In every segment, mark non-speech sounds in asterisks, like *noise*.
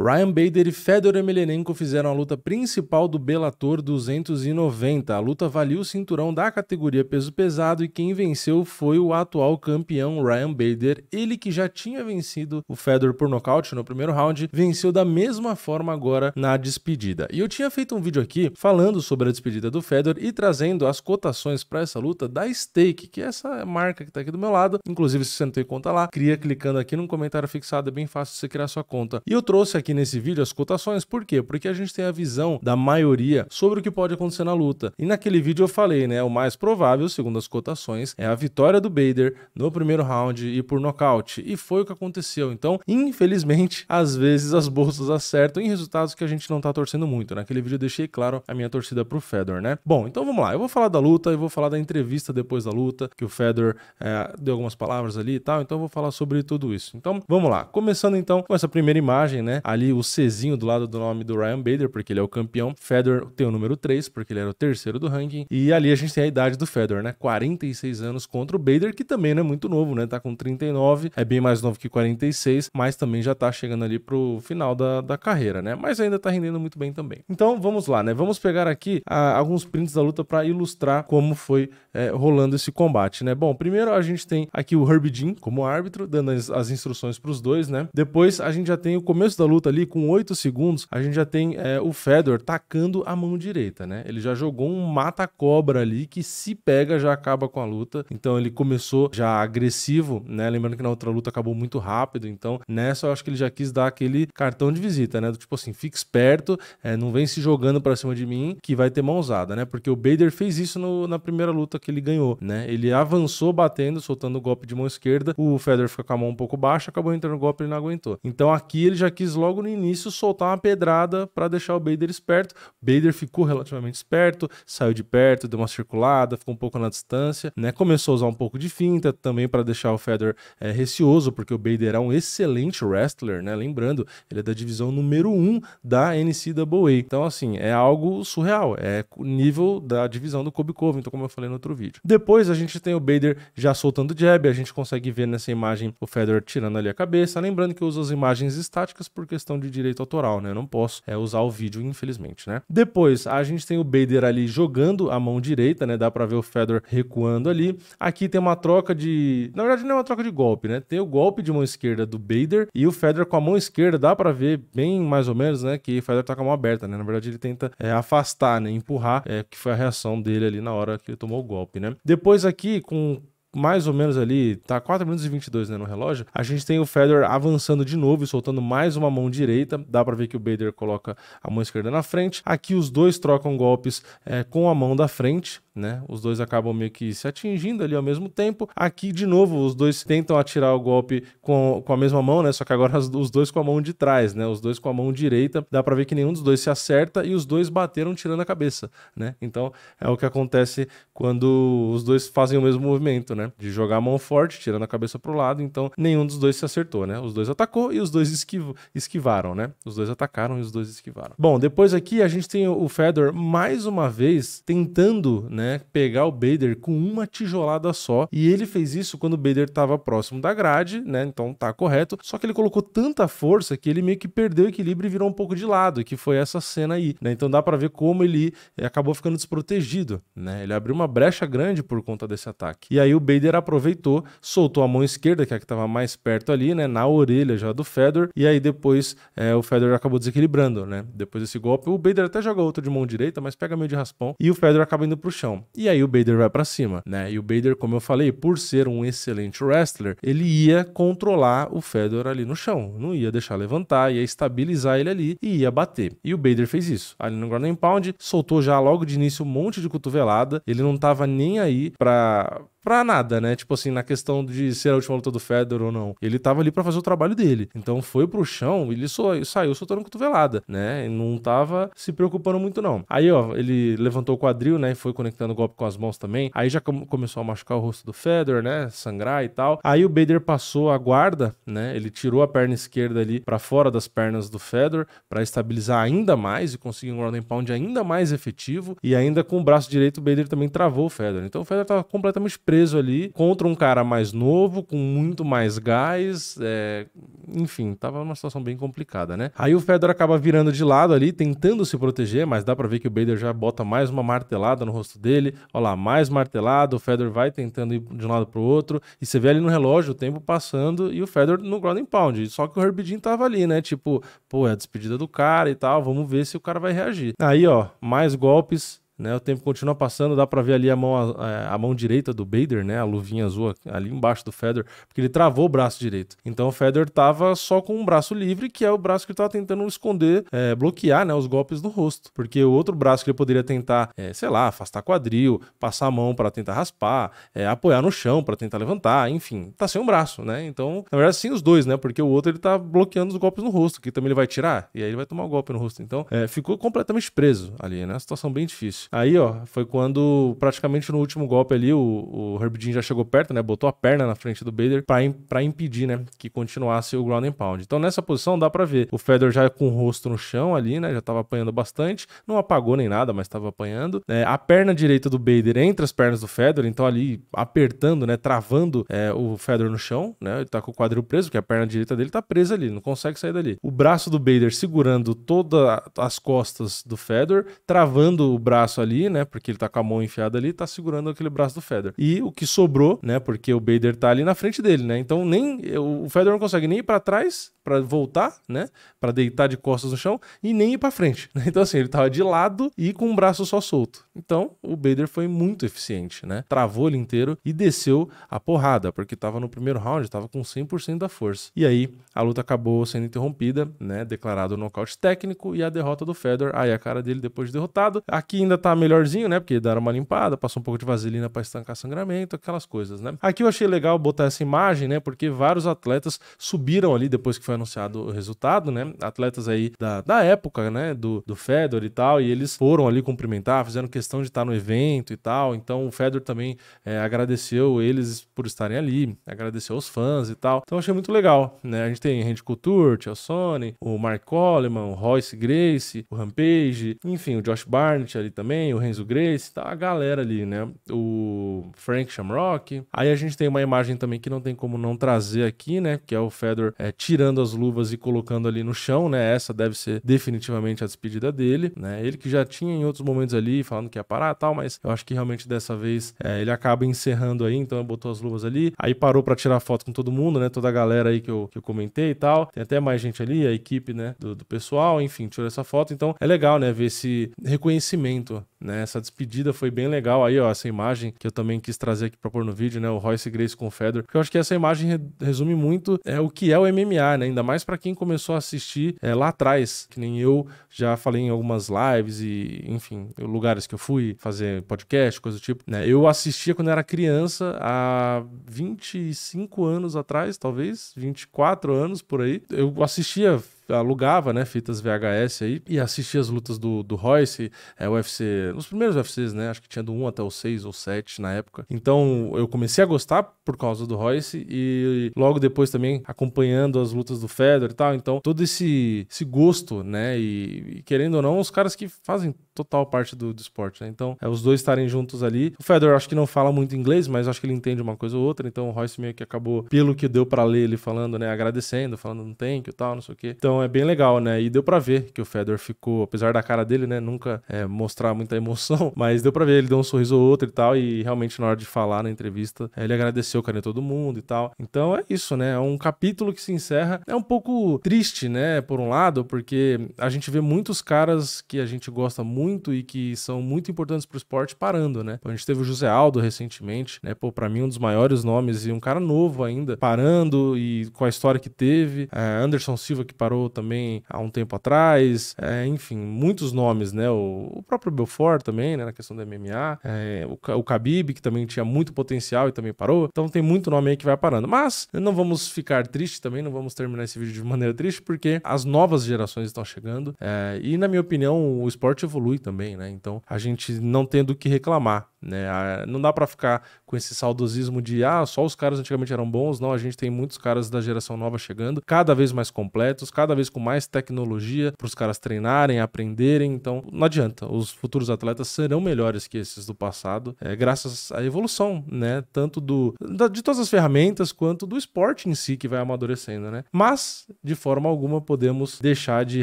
Ryan Bader e Fedor Emelianenko fizeram a luta principal do Bellator 290. A luta valia o cinturão da categoria peso pesado e quem venceu foi o atual campeão Ryan Bader. Ele que já tinha vencido o Fedor por nocaute no primeiro round, venceu da mesma forma agora na despedida. E eu tinha feito um vídeo aqui falando sobre a despedida do Fedor e trazendo as cotações para essa luta da Stake, que é essa marca que está aqui do meu lado. Inclusive, se você não tem conta lá, cria clicando aqui num comentário fixado, é bem fácil você criar sua conta. E eu trouxe aqui aqui nesse vídeo as cotações, por quê? Porque a gente tem a visão da maioria sobre o que pode acontecer na luta. E naquele vídeo eu falei, né, o mais provável, segundo as cotações, é a vitória do Bader no primeiro round e por nocaute. E foi o que aconteceu. Então, infelizmente, às vezes as bolsas acertam em resultados que a gente não tá torcendo muito. Naquele vídeo eu deixei claro a minha torcida pro Fedor, né? Bom, então vamos lá. Eu vou falar da luta, eu vou falar da entrevista depois da luta, que o Fedor é, deu algumas palavras ali e tal. Então eu vou falar sobre tudo isso. Então, vamos lá. Começando então com essa primeira imagem, né? A ali o Czinho do lado do nome do Ryan Bader, porque ele é o campeão. Fedor tem o número 3, porque ele era o terceiro do ranking. E ali a gente tem a idade do Fedor, né? 46 anos contra o Bader, que também não é muito novo, né? Tá com 39, é bem mais novo que 46, mas também já tá chegando ali pro final da, da carreira, né? Mas ainda tá rendendo muito bem também. Então vamos lá, né? Vamos pegar aqui a, ah, alguns prints da luta para ilustrar como foi é, rolando esse combate, né? Bom, primeiro a gente tem aqui o Herb Jean como árbitro, dando as, as instruções pros dois, né? Depois a gente já tem o começo da luta ali com 8 segundos, a gente já tem é, o Fedor tacando a mão direita, né? Ele já jogou um mata-cobra ali que se pega já acaba com a luta. Então ele começou já agressivo, né? Lembrando que na outra luta acabou muito rápido, então nessa eu acho que ele já quis dar aquele cartão de visita, né? Do tipo assim, fique esperto, é, não vem se jogando para cima de mim que vai ter mão usada, né? Porque o Bader fez isso no, na primeira luta que ele ganhou, né? Ele avançou batendo, soltando o golpe de mão esquerda, o Fedor fica com a mão um pouco baixa, acabou entrando no golpe e não aguentou. Então aqui ele já quis logo logo no início soltar uma pedrada para deixar o Bader esperto. Bader ficou relativamente esperto, saiu de perto, deu uma circulada, ficou um pouco na distância, né? Começou a usar um pouco de finta também para deixar o Fedor é, receoso, porque o Bader é um excelente wrestler, né? Lembrando, ele é da divisão número 1 um da NCAA. Então, assim, é algo surreal, é nível da divisão do Kobe Covington, como eu falei no outro vídeo. Depois a gente tem o Bader já soltando o jab, a gente consegue ver nessa imagem o Fedor tirando ali a cabeça. Lembrando que eu uso as imagens estáticas porque questão de direito autoral, né? Eu não posso é, usar o vídeo, infelizmente, né? Depois, a gente tem o Bader ali jogando a mão direita, né? Dá pra ver o Fedor recuando ali. Aqui tem uma troca de... Na verdade, não é uma troca de golpe, né? Tem o golpe de mão esquerda do Bader e o Fedor com a mão esquerda, dá pra ver bem mais ou menos, né? Que o Fedor tá com a mão aberta, né? Na verdade, ele tenta é, afastar, né? Empurrar, é, que foi a reação dele ali na hora que ele tomou o golpe, né? Depois aqui, com mais ou menos ali, tá 4 minutos e 22 né, no relógio, a gente tem o Federer avançando de novo e soltando mais uma mão direita. Dá para ver que o Bader coloca a mão esquerda na frente. Aqui os dois trocam golpes é, com a mão da frente né? Os dois acabam meio que se atingindo ali ao mesmo tempo. Aqui, de novo, os dois tentam atirar o golpe com, com a mesma mão, né? Só que agora os dois com a mão de trás, né? Os dois com a mão direita. Dá pra ver que nenhum dos dois se acerta e os dois bateram tirando a cabeça, né? Então, é o que acontece quando os dois fazem o mesmo movimento, né? De jogar a mão forte, tirando a cabeça pro lado. Então, nenhum dos dois se acertou, né? Os dois atacou e os dois esquiv esquivaram, né? Os dois atacaram e os dois esquivaram. Bom, depois aqui a gente tem o Fedor mais uma vez tentando, né? né, pegar o Bader com uma tijolada só. E ele fez isso quando o Bader estava próximo da grade, né? Então tá correto. Só que ele colocou tanta força que ele meio que perdeu o equilíbrio e virou um pouco de lado, que foi essa cena aí, né? Então dá para ver como ele eh, acabou ficando desprotegido, né? Ele abriu uma brecha grande por conta desse ataque. E aí o Bader aproveitou, soltou a mão esquerda, que é a que estava mais perto ali, né, na orelha já do Fedor, e aí depois é, o Fedor acabou desequilibrando, né? Depois desse golpe, o Bader até joga outro de mão direita, mas pega meio de raspão e o Fedor acaba indo pro chão posição. E aí o Bader vai para cima, né? E o Bader, como eu falei, por ser um excelente wrestler, ele ia controlar o Fedor ali no chão, não ia deixar levantar, ia estabilizar ele ali e ia bater. E o Bader fez isso. Ali no ground and pound, soltou já logo de início um monte de cotovelada, ele não tava nem aí para pra nada, né? Tipo assim, na questão de ser a última luta do Fedor ou não. Ele tava ali para fazer o trabalho dele. Então foi pro chão, ele saiu soltando cotovelada, né? E não tava se preocupando muito, não. Aí, ó, ele levantou o quadril, né? E foi conectando o golpe com as mãos também. Aí já com começou a machucar o rosto do Fedor, né? Sangrar e tal. Aí o Bader passou a guarda, né? Ele tirou a perna esquerda ali para fora das pernas do Fedor para estabilizar ainda mais e conseguir um ground pound ainda mais efetivo. E ainda com o braço direito, o Bader também travou o Fedor. Então o Fedor tava completamente preso preso ali contra um cara mais novo, com muito mais gás. É... Enfim, tava numa situação bem complicada, né? Aí o Fedor acaba virando de lado ali, tentando se proteger, mas dá pra ver que o Bader já bota mais uma martelada no rosto dele. Olha lá, mais martelada. O Fedor vai tentando ir de um lado pro outro. E você vê ali no relógio o tempo passando e o Fedor no Ground Pound. Só que o Herbidin tava ali, né? Tipo, pô, é a despedida do cara e tal. Vamos ver se o cara vai reagir. Aí, ó, mais golpes né, o tempo continua passando, dá para ver ali a mão, a, é, a, mão direita do Bader, né? A luvinha azul ali embaixo do Feder, porque ele travou o braço direito. Então o Feder tava só com um braço livre, que é o braço que ele tava tentando esconder, é, bloquear, né? Os golpes no rosto. Porque o outro braço que ele poderia tentar, é, sei lá, afastar quadril, passar a mão para tentar raspar, é, apoiar no chão para tentar levantar, enfim, tá sem um braço, né? Então, na verdade, sim os dois, né? Porque o outro ele tá bloqueando os golpes no rosto, que também ele vai tirar, e aí ele vai tomar o um golpe no rosto. Então, é, ficou completamente preso ali, né? Situação bem difícil. Aí, ó, foi quando praticamente no último golpe ali, o, o Herb Dean já chegou perto, né? Botou a perna na frente do Bader para impedir, né? Que continuasse o ground and pound. Então, nessa posição, dá para ver. O Fedor já com o rosto no chão ali, né? Já tava apanhando bastante. Não apagou nem nada, mas tava apanhando. É, a perna direita do Bader entre as pernas do Fedor, então ali apertando, né? Travando é, o Fedor no chão, né? Ele tá com o quadril preso, porque a perna direita dele tá presa ali, não consegue sair dali. O braço do Bader segurando todas as costas do Fedor, travando o braço braço ali, né? Porque ele tá com a mão enfiada ali, tá segurando aquele braço do Federer. E o que sobrou, né? Porque o Bader tá ali na frente dele, né? Então nem o Federer não consegue nem ir para trás para voltar, né? Para deitar de costas no chão e nem ir para frente. Né? Então assim, ele tava de lado e com um braço só solto. Então o Bader foi muito eficiente, né? Travou ele inteiro e desceu a porrada, porque tava no primeiro round, tava com 100% da força. E aí a luta acabou sendo interrompida, né? Declarado nocaute técnico e a derrota do Federer. Aí a cara dele depois de derrotado. Aqui ainda tá tá melhorzinho, né? Porque deram uma limpada, passou um pouco de vaselina para estancar sangramento, aquelas coisas, né? Aqui eu achei legal botar essa imagem, né? Porque vários atletas subiram ali depois que foi anunciado o resultado, né? Atletas aí da, da época, né? Do, do Fedor e tal, e eles foram ali cumprimentar, fizeram questão de estar no evento e tal. Então o Fedor também é, agradeceu eles por estarem ali, agradeceu os fãs e tal. Então achei muito legal, né? A gente tem Randy Couture, Tia Sony, o Mark Coleman, o Royce Grace, o Rampage, enfim, o Josh Barnett ali também também, o Renzo Grace, tá a galera ali, né? O Frank Shamrock. Aí a gente tem uma imagem também que não tem como não trazer aqui, né? Que é o Fedor é, tirando as luvas e colocando ali no chão, né? Essa deve ser definitivamente a despedida dele, né? Ele que já tinha em outros momentos ali falando que ia parar tal, mas eu acho que realmente dessa vez é, ele acaba encerrando aí, então botou as luvas ali, aí parou para tirar foto com todo mundo, né? Toda a galera aí que eu, que eu comentei e tal. Tem até mais gente ali, a equipe, né? Do, do pessoal, enfim, tirou essa foto. Então é legal, né? Ver esse reconhecimento né? Essa despedida foi bem legal. Aí, ó, essa imagem que eu também quis trazer aqui para pôr no vídeo, né? O Royce Grace com o Fedor. Porque eu acho que essa imagem resume muito é, o que é o MMA, né? Ainda mais para quem começou a assistir é, lá atrás, que nem eu já falei em algumas lives e, enfim, lugares que eu fui fazer podcast, coisa do tipo, né? Eu assistia quando era criança, há 25 anos atrás, talvez, 24 anos por aí. Eu assistia alugava, né, fitas VHS aí e assistia as lutas do, do Royce, é, UFC, os primeiros UFCs, né, acho que tinha do 1 até o 6 ou 7 na época. Então, eu comecei a gostar por causa do Royce e logo depois também acompanhando as lutas do Fedor e tal. Então, todo esse, esse gosto, né, e, e querendo ou não, os caras que fazem total parte do, do esporte, né? Então, é, os dois estarem juntos ali. O Fedor acho que não fala muito inglês, mas acho que ele entende uma coisa ou outra, então o Royce meio que acabou, pelo que deu para ler ele falando, né, agradecendo, falando não tem que tal, não sei o quê. Então, é bem legal, né? E deu para ver que o Fedor ficou, apesar da cara dele, né, nunca é, mostrar muita emoção, *laughs* mas deu para ver, ele deu um sorriso ou outro e tal, e realmente na hora de falar na entrevista, é, ele agradeceu, cara, todo mundo e tal. Então, é isso, né? É um capítulo que se encerra. É um pouco triste, né, por um lado, porque a gente vê muitos caras que a gente gosta muito muito e que são muito importantes para o esporte parando, né? A gente teve o José Aldo recentemente, né? Pô, para mim um dos maiores nomes e um cara novo ainda parando e com a história que teve. É, Anderson Silva que parou também há um tempo atrás. É, enfim, muitos nomes, né? O, o, próprio Belfort também, né? Na questão do MMA. É, o, o Khabib que também tinha muito potencial e também parou. Então tem muito nome aí que vai parando. Mas não vamos ficar triste também, não vamos terminar esse vídeo de maneira triste porque as novas gerações estão chegando é, e na minha opinião o esporte evolui também, né? Então a gente não tem do que reclamar, né? Não dá para ficar com esse saudosismo de ah, só os caras antigamente eram bons, não, a gente tem muitos caras da geração nova chegando, cada vez mais completos, cada vez com mais tecnologia para os caras treinarem, aprenderem, então não adianta, os futuros atletas serão melhores que esses do passado, é, graças à evolução, né? Tanto do da, de todas as ferramentas quanto do esporte em si que vai amadurecendo, né? Mas de forma alguma podemos deixar de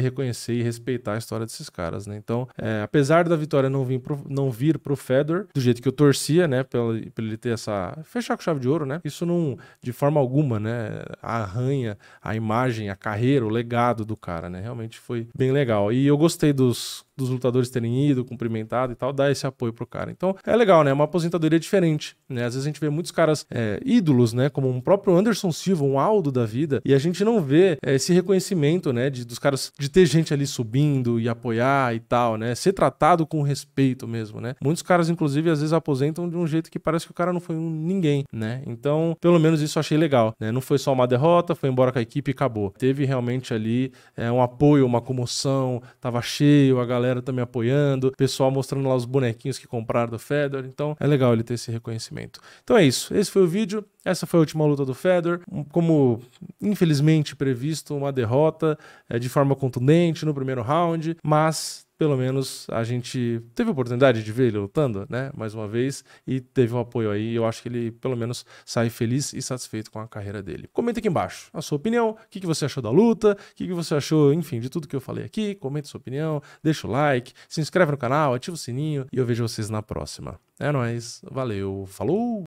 reconhecer e respeitar a história desses caras, né? Então, é, Apesar da vitória não vir pro, não vir pro Fedor, do jeito que eu torcia, né? Pelo, ele ter essa. fechar com chave de ouro, né? Isso não, de forma alguma, né? Arranha a imagem, a carreira, o legado do cara, né? Realmente foi bem legal. E eu gostei dos dos lutadores terem ido, cumprimentado e tal, dá esse apoio pro cara. Então é legal, né? É uma aposentadoria diferente, né? Às vezes a gente vê muitos caras é, ídolos, né? Como um próprio Anderson Silva, um Aldo da vida, e a gente não vê é, esse reconhecimento, né? De, dos caras, de ter gente ali subindo e apoiar e tal, né? Ser tratado com respeito mesmo, né? Muitos caras, inclusive, às vezes aposentam de um jeito que parece que o cara não foi um ninguém, né? Então, pelo menos isso eu achei legal, né? Não foi só uma derrota, foi embora com a equipe e acabou. Teve realmente ali é, um apoio, uma comoção, tava cheio, a galera galera também tá apoiando, pessoal mostrando lá os bonequinhos que compraram do Fedor. Então é legal ele ter esse reconhecimento. Então é isso. Esse foi o vídeo. Essa foi a última luta do Fedor, como infelizmente previsto, uma derrota é, de forma contundente no primeiro round, mas pelo menos a gente teve a oportunidade de ver ele lutando, né? Mais uma vez, e teve um apoio aí. Eu acho que ele, pelo menos, sai feliz e satisfeito com a carreira dele. Comenta aqui embaixo a sua opinião, o que, que você achou da luta, o que, que você achou, enfim, de tudo que eu falei aqui. Comenta sua opinião, deixa o like, se inscreve no canal, ativa o sininho e eu vejo vocês na próxima. É nóis, valeu, falou!